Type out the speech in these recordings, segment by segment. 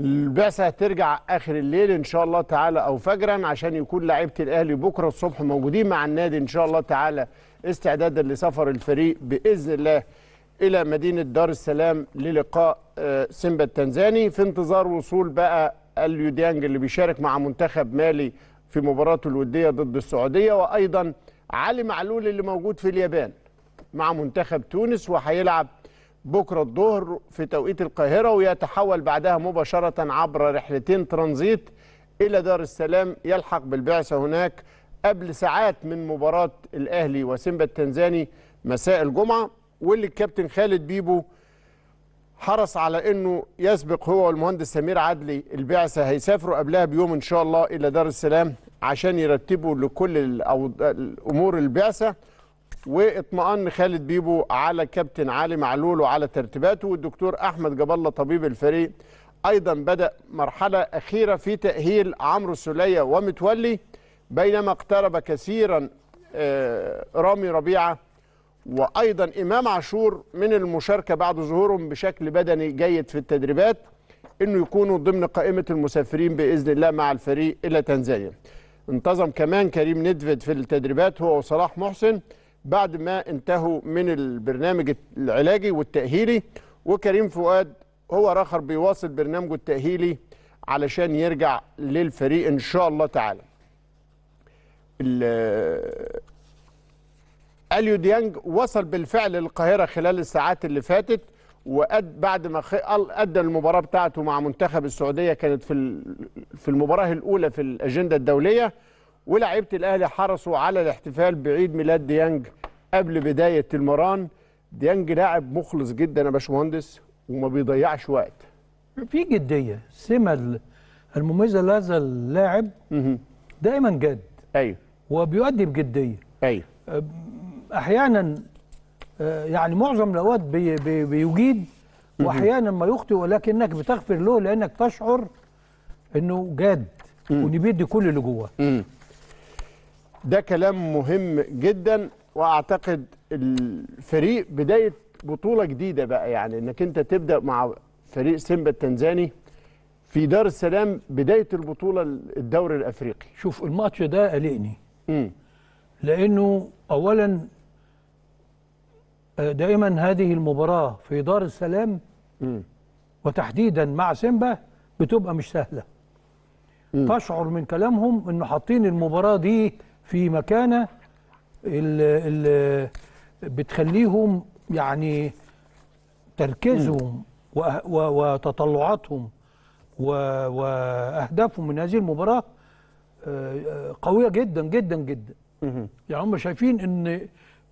البعثه هترجع اخر الليل ان شاء الله تعالى او فجرا عشان يكون لعيبه الاهلي بكره الصبح موجودين مع النادي ان شاء الله تعالى استعدادا لسفر الفريق باذن الله الى مدينه دار السلام للقاء آه، سيمبا التنزاني في انتظار وصول بقى اليوديانج اللي بيشارك مع منتخب مالي في مباراته الوديه ضد السعوديه وايضا علي معلول اللي موجود في اليابان مع منتخب تونس وهيلعب بكرة الظهر في توقيت القاهرة ويتحول بعدها مباشرة عبر رحلتين ترانزيت إلى دار السلام يلحق بالبعثة هناك قبل ساعات من مباراة الأهلي وسيمبا التنزاني مساء الجمعة واللي الكابتن خالد بيبو حرص على أنه يسبق هو والمهندس سمير عدلي البعثة هيسافروا قبلها بيوم إن شاء الله إلى دار السلام عشان يرتبوا لكل الأمور البعثة واطمأن خالد بيبو على كابتن علي معلول وعلى ترتيباته والدكتور أحمد الله طبيب الفريق أيضا بدأ مرحلة أخيرة في تأهيل عمرو السلية ومتولي بينما اقترب كثيرا آه، رامي ربيعة وأيضا إمام عاشور من المشاركة بعد ظهورهم بشكل بدني جيد في التدريبات انه يكونوا ضمن قائمه المسافرين باذن الله مع الفريق الى تنزانيا انتظم كمان كريم ندفد في التدريبات هو وصلاح محسن بعد ما انتهوا من البرنامج العلاجي والتأهيلي وكريم فؤاد هو راخر بيواصل برنامجه التأهيلي علشان يرجع للفريق إن شاء الله تعالى اليو ديانج وصل بالفعل للقاهرة خلال الساعات اللي فاتت وقد بعد ما ادى المباراه بتاعته مع منتخب السعوديه كانت في في المباراه الاولى في الاجنده الدوليه ولاعيبه الاهلي حرصوا على الاحتفال بعيد ميلاد ديانج قبل بدايه المران ديانج لاعب مخلص جدا يا باشمهندس وما بيضيعش وقت في جديه سمه المميزه لهذا اللاعب دايما جاد ايوه وبيؤدي بجديه ايوه احيانا أه، يعني معظم الاوقات بي بي بيجيد واحيانا ما يخطئ ولكنك بتغفر له لانك تشعر انه جاد وانه بيدي كل اللي جواه ده كلام مهم جدا واعتقد الفريق بدايه بطوله جديده بقى يعني انك انت تبدا مع فريق سيمبا التنزاني في دار السلام بدايه البطوله الدوري الافريقي شوف الماتش ده قلقني امم لانه اولا آه، دائما هذه المباراه في دار السلام م. وتحديدا مع سيمبا بتبقى مش سهله م. تشعر من كلامهم انه حاطين المباراه دي في مكانه اللي بتخليهم يعني تركيزهم وتطلعاتهم واهدافهم من هذه المباراه آه، قويه جدا جدا جدا يعني هم شايفين ان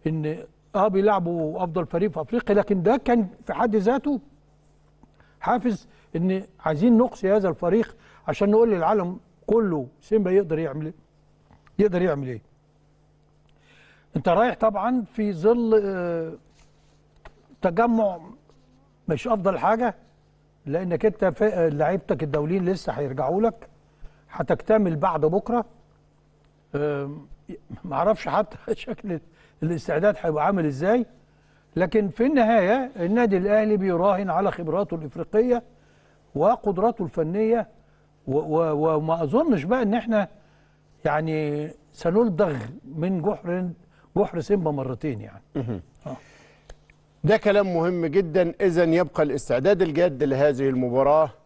ان اه بيلعبوا افضل فريق في افريقيا لكن ده كان في حد ذاته حافز ان عايزين نقصي هذا الفريق عشان نقول للعالم كله سيمبا يقدر يعمل إيه؟ يقدر يعمل ايه انت رايح طبعا في ظل آه، تجمع مش افضل حاجه لانك انت آه، لعيبتك الدوليين لسه هيرجعوا لك هتكتمل بعد بكره معرفش حتى شكل الاستعداد هيبقى عامل ازاي لكن في النهايه النادي الاهلي بيراهن على خبراته الافريقيه وقدراته الفنيه وما اظنش بقى ان احنا يعني سنلدغ من جحر بحر سيمبا مرتين يعني آه. ده كلام مهم جدا إذا يبقى الاستعداد الجاد لهذه المباراة